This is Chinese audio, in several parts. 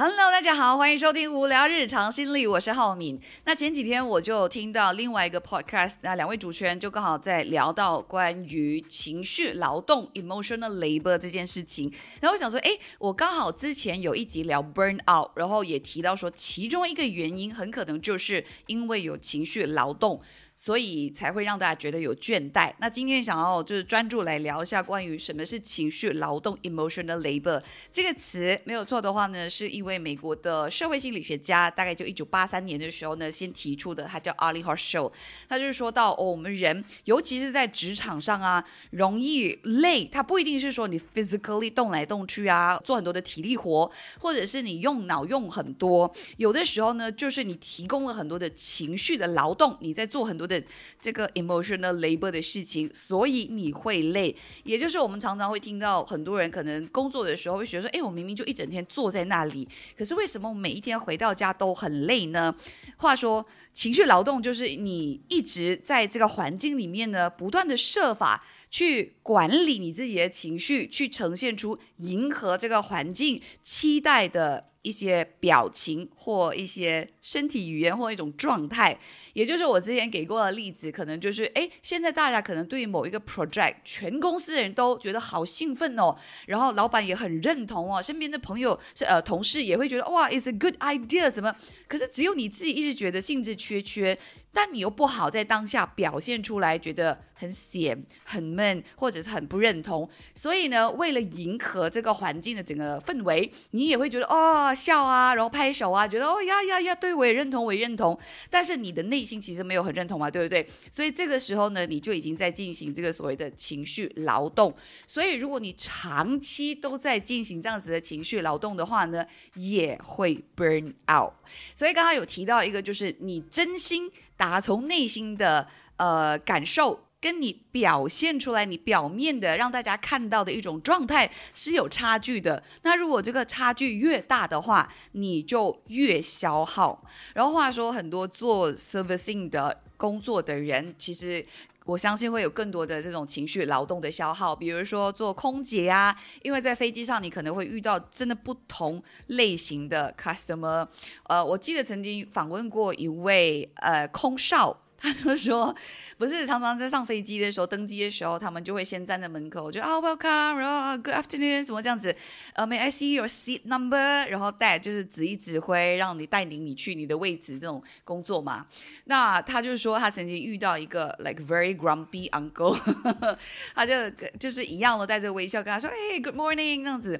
Hello，大家好，欢迎收听无聊日常心理，我是浩敏。那前几天我就听到另外一个 podcast，那两位主持人就刚好在聊到关于情绪劳动 （emotional labor） 这件事情。然后我想说，哎，我刚好之前有一集聊 burn out，然后也提到说，其中一个原因很可能就是因为有情绪劳动。所以才会让大家觉得有倦怠。那今天想要就是专注来聊一下关于什么是情绪劳动 （emotional labor） 这个词，没有错的话呢，是一位美国的社会心理学家，大概就一九八三年的时候呢先提出的。他叫 a l i h o r s h o w 他就是说到我们人，尤其是在职场上啊，容易累。他不一定是说你 physically 动来动去啊，做很多的体力活，或者是你用脑用很多，有的时候呢，就是你提供了很多的情绪的劳动，你在做很多。的这个 emotional labor 的事情，所以你会累。也就是我们常常会听到很多人可能工作的时候会觉得说，哎，我明明就一整天坐在那里，可是为什么我每一天回到家都很累呢？话说，情绪劳动就是你一直在这个环境里面呢，不断的设法去管理你自己的情绪，去呈现出迎合这个环境期待的。一些表情或一些身体语言或一种状态，也就是我之前给过的例子，可能就是哎，现在大家可能对某一个 project，全公司的人都觉得好兴奋哦，然后老板也很认同哦，身边的朋友是呃同事也会觉得哇，is a good idea 什么，可是只有你自己一直觉得兴致缺缺，但你又不好在当下表现出来，觉得很闲很闷或者是很不认同，所以呢，为了迎合这个环境的整个氛围，你也会觉得哦。笑啊，然后拍手啊，觉得哦呀呀呀，对我也认同，我也认同。但是你的内心其实没有很认同嘛，对不对？所以这个时候呢，你就已经在进行这个所谓的情绪劳动。所以如果你长期都在进行这样子的情绪劳动的话呢，也会 burn out。所以刚刚有提到一个，就是你真心打从内心的呃感受。跟你表现出来、你表面的让大家看到的一种状态是有差距的。那如果这个差距越大的话，你就越消耗。然后话说，很多做 servicing 的工作的人，其实我相信会有更多的这种情绪劳动的消耗。比如说做空姐啊，因为在飞机上，你可能会遇到真的不同类型的 customer。呃，我记得曾经访问过一位呃空少。他就说，不是常常在上飞机的时候，登机的时候，他们就会先站在门口，我觉啊，welcome 后 g o o d afternoon 什么这样子，呃，may I see your seat number，然后带就是指一指挥，让你带领你去你的位置这种工作嘛。那他就说，他曾经遇到一个 like very grumpy uncle，他就就是一样的带着微笑跟他说，y g o o d morning 这样子。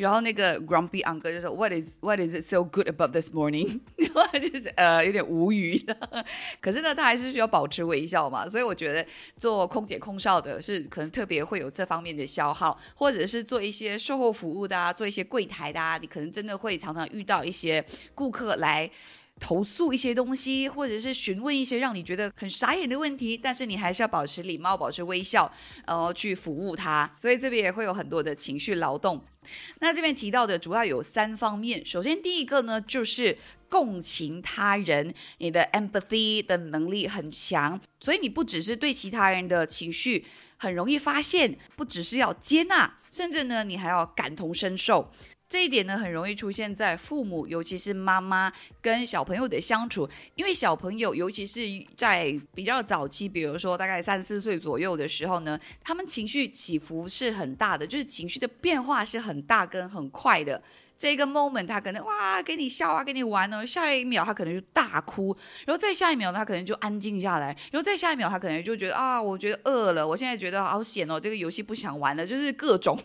然后那个 grumpy uncle 就说 What is What is it so good about this morning？然后就是呃有点无语，可是呢他还是需要保持微笑嘛。所以我觉得做空姐空少的是可能特别会有这方面的消耗，或者是做一些售后服务的，啊，做一些柜台的，啊，你可能真的会常常遇到一些顾客来。投诉一些东西，或者是询问一些让你觉得很傻眼的问题，但是你还是要保持礼貌，保持微笑，然后去服务他。所以这边也会有很多的情绪劳动。那这边提到的主要有三方面，首先第一个呢就是共情他人，你的 empathy 的能力很强，所以你不只是对其他人的情绪很容易发现，不只是要接纳，甚至呢你还要感同身受。这一点呢，很容易出现在父母，尤其是妈妈跟小朋友的相处，因为小朋友，尤其是在比较早期，比如说大概三四岁左右的时候呢，他们情绪起伏是很大的，就是情绪的变化是很大跟很快的。这个 moment，他可能哇给你笑啊，给你玩哦，下一秒他可能就大哭，然后再下一秒他可能就安静下来，然后再下一秒他可能就觉得啊，我觉得饿了，我现在觉得好险哦，这个游戏不想玩了，就是各种。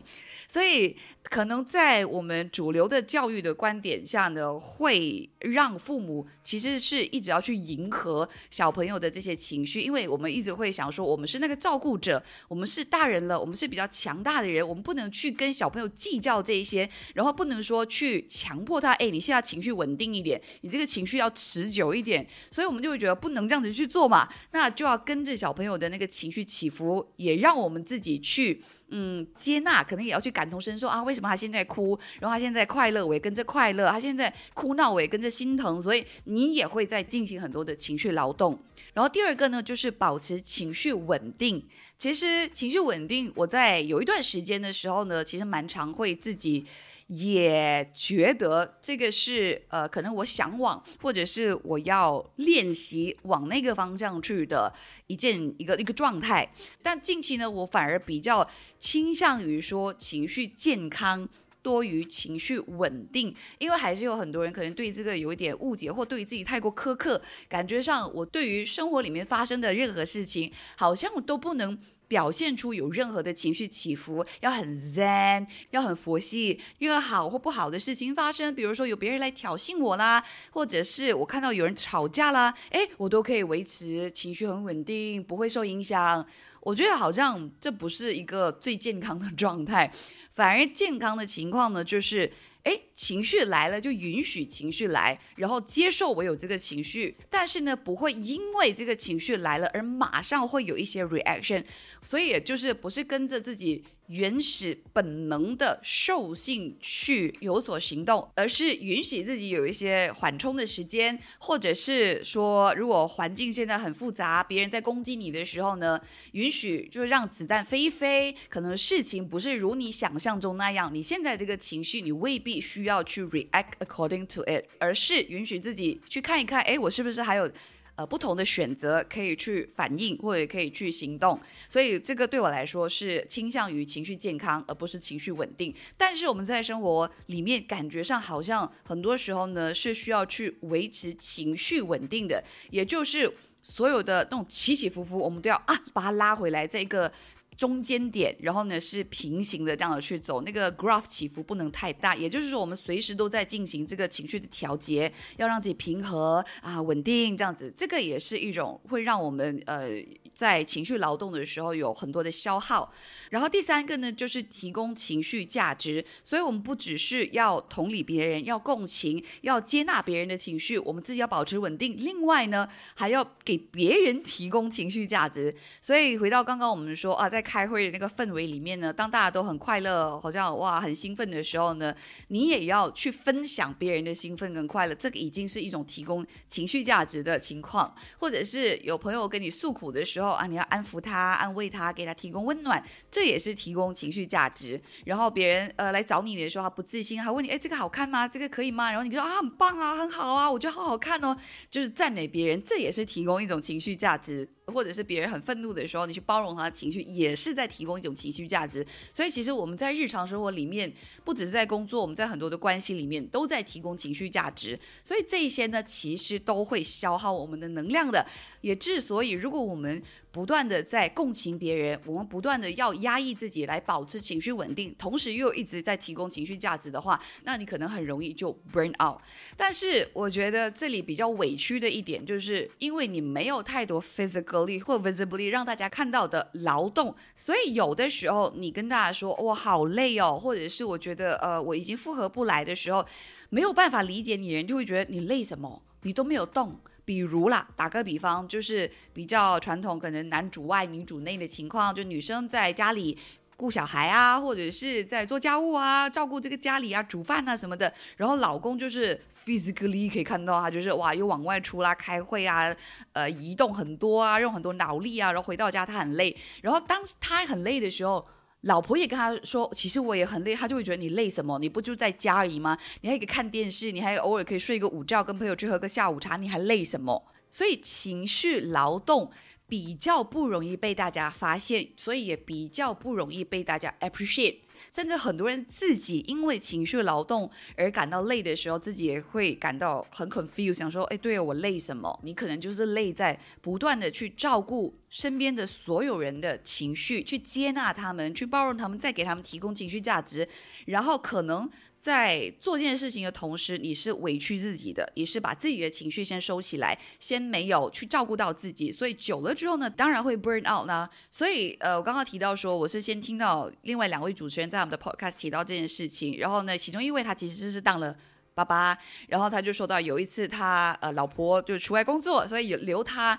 所以，可能在我们主流的教育的观点下呢，会让父母其实是一直要去迎合小朋友的这些情绪，因为我们一直会想说，我们是那个照顾者，我们是大人了，我们是比较强大的人，我们不能去跟小朋友计较这一些，然后不能说去强迫他，哎，你现在情绪稳定一点，你这个情绪要持久一点，所以我们就会觉得不能这样子去做嘛，那就要跟着小朋友的那个情绪起伏，也让我们自己去。嗯，接纳可能也要去感同身受啊。为什么他现在哭？然后他现在快乐，我也跟着快乐；他现在哭闹，我也跟着心疼。所以你也会在进行很多的情绪劳动。然后第二个呢，就是保持情绪稳定。其实情绪稳定，我在有一段时间的时候呢，其实蛮常会自己也觉得这个是呃，可能我想往或者是我要练习往那个方向去的一件一个一个状态。但近期呢，我反而比较倾向于说情绪健康。多于情绪稳定，因为还是有很多人可能对这个有一点误解，或对自己太过苛刻，感觉上我对于生活里面发生的任何事情，好像都不能。表现出有任何的情绪起伏，要很 zen，要很佛系。因为好或不好的事情发生，比如说有别人来挑衅我啦，或者是我看到有人吵架啦，哎，我都可以维持情绪很稳定，不会受影响。我觉得好像这不是一个最健康的状态，反而健康的情况呢，就是。哎，情绪来了就允许情绪来，然后接受我有这个情绪，但是呢，不会因为这个情绪来了而马上会有一些 reaction，所以就是不是跟着自己。原始本能的兽性去有所行动，而是允许自己有一些缓冲的时间，或者是说，如果环境现在很复杂，别人在攻击你的时候呢，允许就是让子弹飞一飞，可能事情不是如你想象中那样。你现在这个情绪，你未必需要去 react according to it，而是允许自己去看一看，哎，我是不是还有。呃，不同的选择可以去反应，或者可以去行动，所以这个对我来说是倾向于情绪健康，而不是情绪稳定。但是我们在生活里面感觉上好像很多时候呢是需要去维持情绪稳定的，也就是所有的那种起起伏伏，我们都要啊把它拉回来，在一个。中间点，然后呢是平行的这样的去走，那个 graph 起伏不能太大，也就是说我们随时都在进行这个情绪的调节，要让自己平和啊稳定，这样子，这个也是一种会让我们呃。在情绪劳动的时候有很多的消耗，然后第三个呢，就是提供情绪价值。所以我们不只是要同理别人，要共情，要接纳别人的情绪，我们自己要保持稳定。另外呢，还要给别人提供情绪价值。所以回到刚刚我们说啊，在开会的那个氛围里面呢，当大家都很快乐，好像哇很兴奋的时候呢，你也要去分享别人的兴奋跟快乐，这个已经是一种提供情绪价值的情况。或者是有朋友跟你诉苦的时候。后啊，你要安抚他，安慰他，给他提供温暖，这也是提供情绪价值。然后别人呃来找你的时候，他不自信，还问你，哎，这个好看吗？这个可以吗？然后你说啊，很棒啊，很好啊，我觉得好好看哦，就是赞美别人，这也是提供一种情绪价值。或者是别人很愤怒的时候，你去包容他的情绪，也是在提供一种情绪价值。所以，其实我们在日常生活里面，不只是在工作，我们在很多的关系里面都在提供情绪价值。所以，这一些呢，其实都会消耗我们的能量的。也之所以，如果我们不断的在共情别人，我们不断的要压抑自己来保持情绪稳定，同时又一直在提供情绪价值的话，那你可能很容易就 burn out。但是，我觉得这里比较委屈的一点，就是因为你没有太多 physical。或 visibly 让大家看到的劳动，所以有的时候你跟大家说哇好累哦，或者是我觉得呃我已经负荷不来的时候，没有办法理解你，人就会觉得你累什么，你都没有动。比如啦，打个比方，就是比较传统，可能男主外女主内的情况，就女生在家里。顾小孩啊，或者是在做家务啊，照顾这个家里啊，煮饭啊什么的。然后老公就是 physically 可以看到他就是哇，又往外出啦，开会啊，呃，移动很多啊，用很多脑力啊。然后回到家他很累。然后当他很累的时候，老婆也跟他说：“其实我也很累。”他就会觉得你累什么？你不就在家里吗？你还可以看电视，你还偶尔可以睡个午觉，跟朋友去喝个下午茶，你还累什么？所以情绪劳动。比较不容易被大家发现，所以也比较不容易被大家 appreciate。甚至很多人自己因为情绪劳动而感到累的时候，自己也会感到很 confused，想说：“哎，对哦，我累什么？”你可能就是累在不断的去照顾身边的所有人的情绪，去接纳他们，去包容他们，再给他们提供情绪价值。然后可能在做这件事情的同时，你是委屈自己的，你是把自己的情绪先收起来，先没有去照顾到自己。所以久了之后呢，当然会 burn out 啦。所以呃，我刚刚提到说，我是先听到另外两位主持人。在我们的 podcast 提到这件事情，然后呢，其中一位他其实是当了爸爸，然后他就说到有一次他呃老婆就出来工作，所以留他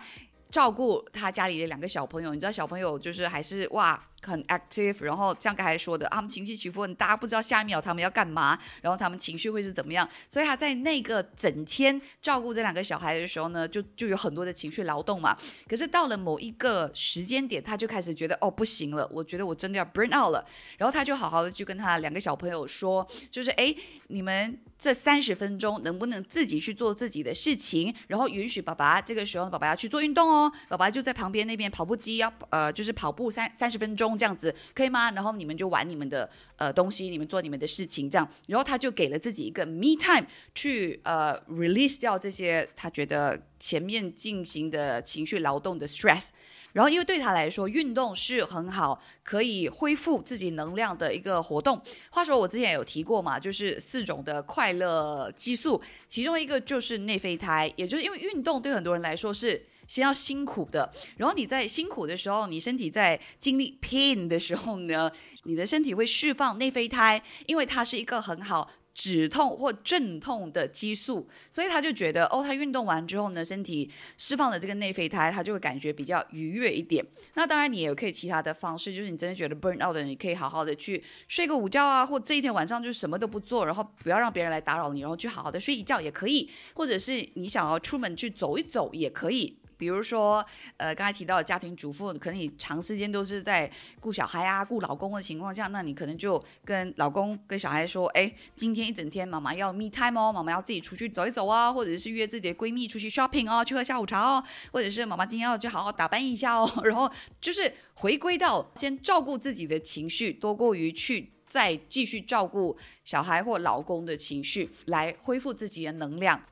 照顾他家里的两个小朋友。你知道小朋友就是还是哇。很 active，然后像刚才说的，他们情绪起伏很大，不知道下一秒他们要干嘛，然后他们情绪会是怎么样。所以他在那个整天照顾这两个小孩的时候呢，就就有很多的情绪劳动嘛。可是到了某一个时间点，他就开始觉得哦不行了，我觉得我真的要 burn out 了。然后他就好好的去跟他两个小朋友说，就是哎，你们。这三十分钟能不能自己去做自己的事情？然后允许爸爸这个时候，爸爸要去做运动哦，爸爸就在旁边那边跑步机要呃，就是跑步三三十分钟这样子，可以吗？然后你们就玩你们的呃东西，你们做你们的事情这样。然后他就给了自己一个 me time 去呃 release 掉这些他觉得前面进行的情绪劳动的 stress。然后因为对他来说，运动是很好可以恢复自己能量的一个活动。话说我之前有提过嘛，就是四种的快。快乐激素，其中一个就是内啡肽，也就是因为运动对很多人来说是先要辛苦的，然后你在辛苦的时候，你身体在经历 pain 的时候呢，你的身体会释放内啡肽，因为它是一个很好。止痛或镇痛的激素，所以他就觉得哦，他运动完之后呢，身体释放了这个内啡肽，他就会感觉比较愉悦一点。那当然，你也可以其他的方式，就是你真的觉得 burn out 的你可以好好的去睡个午觉啊，或这一天晚上就什么都不做，然后不要让别人来打扰你，然后去好好的睡一觉也可以，或者是你想要出门去走一走也可以。比如说，呃，刚才提到的家庭主妇，可能你长时间都是在顾小孩啊、顾老公的情况下，那你可能就跟老公、跟小孩说，哎，今天一整天妈妈要 me time 哦，妈妈要自己出去走一走啊，或者是约自己的闺蜜出去 shopping 哦，去喝下午茶哦，或者是妈妈今天要去好好打扮一下哦，然后就是回归到先照顾自己的情绪，多过于去再继续照顾小孩或老公的情绪，来恢复自己的能量。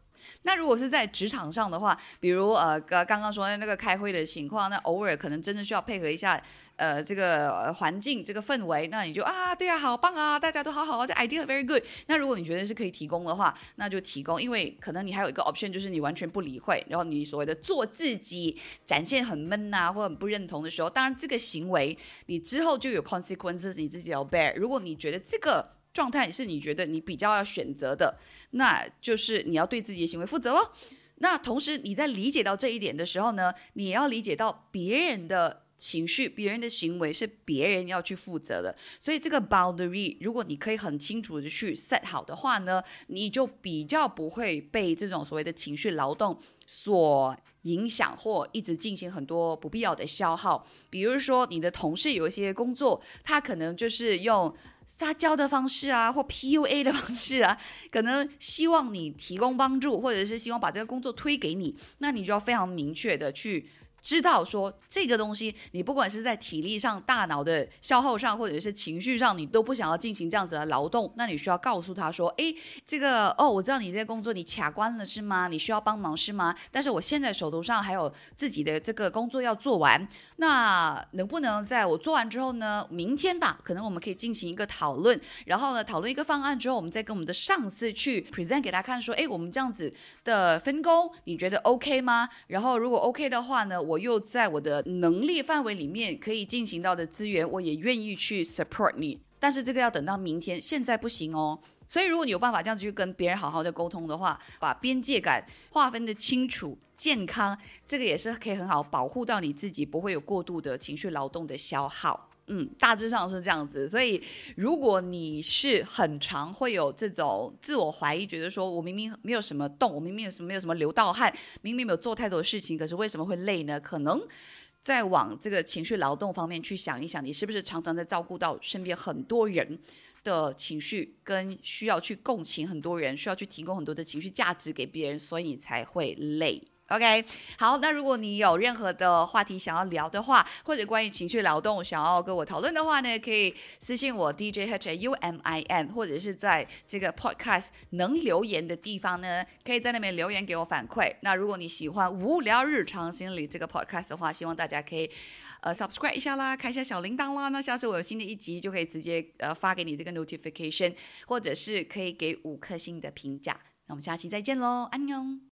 那如果是在职场上的话，比如呃刚刚刚说那个开会的情况，那偶尔可能真的需要配合一下，呃这个环境这个氛围，那你就啊对啊好棒啊，大家都好好啊，这 idea very good。那如果你觉得是可以提供的话，那就提供，因为可能你还有一个 option 就是你完全不理会，然后你所谓的做自己，展现很闷呐，或很不认同的时候，当然这个行为你之后就有 consequence 你自己要 bear。如果你觉得这个。状态是你觉得你比较要选择的，那就是你要对自己的行为负责咯。那同时你在理解到这一点的时候呢，你要理解到别人的情绪、别人的行为是别人要去负责的。所以这个 boundary 如果你可以很清楚的去 set 好的话呢，你就比较不会被这种所谓的情绪劳动所影响，或一直进行很多不必要的消耗。比如说你的同事有一些工作，他可能就是用。撒娇的方式啊，或 PUA 的方式啊，可能希望你提供帮助，或者是希望把这个工作推给你，那你就要非常明确的去。知道说这个东西，你不管是在体力上、大脑的消耗上，或者是情绪上，你都不想要进行这样子的劳动，那你需要告诉他说：哎，这个哦，我知道你这个工作，你卡关了是吗？你需要帮忙是吗？但是我现在手头上还有自己的这个工作要做完，那能不能在我做完之后呢？明天吧，可能我们可以进行一个讨论，然后呢，讨论一个方案之后，我们再跟我们的上司去 present 给他看，说：哎，我们这样子的分工，你觉得 OK 吗？然后如果 OK 的话呢，我。我又在我的能力范围里面可以进行到的资源，我也愿意去 support 你，但是这个要等到明天，现在不行哦。所以如果你有办法这样子去跟别人好好的沟通的话，把边界感划分的清楚、健康，这个也是可以很好保护到你自己，不会有过度的情绪劳动的消耗。嗯，大致上是这样子。所以，如果你是很常会有这种自我怀疑，觉得说我明明没有什么动，我明明有什没有什么流到汗，明明没有做太多的事情，可是为什么会累呢？可能再往这个情绪劳动方面去想一想，你是不是常常在照顾到身边很多人的情绪，跟需要去共情很多人，需要去提供很多的情绪价值给别人，所以你才会累。OK，好，那如果你有任何的话题想要聊的话，或者关于情绪劳动想要跟我讨论的话呢，可以私信我 DJ h a U M I N，或者是在这个 Podcast 能留言的地方呢，可以在那边留言给我反馈。那如果你喜欢无聊日常心理这个 Podcast 的话，希望大家可以呃 Subscribe 一下啦，开一下小铃铛啦。那下次我有新的一集，就可以直接呃发给你这个 Notification，或者是可以给五颗星的评价。那我们下期再见喽，安妞。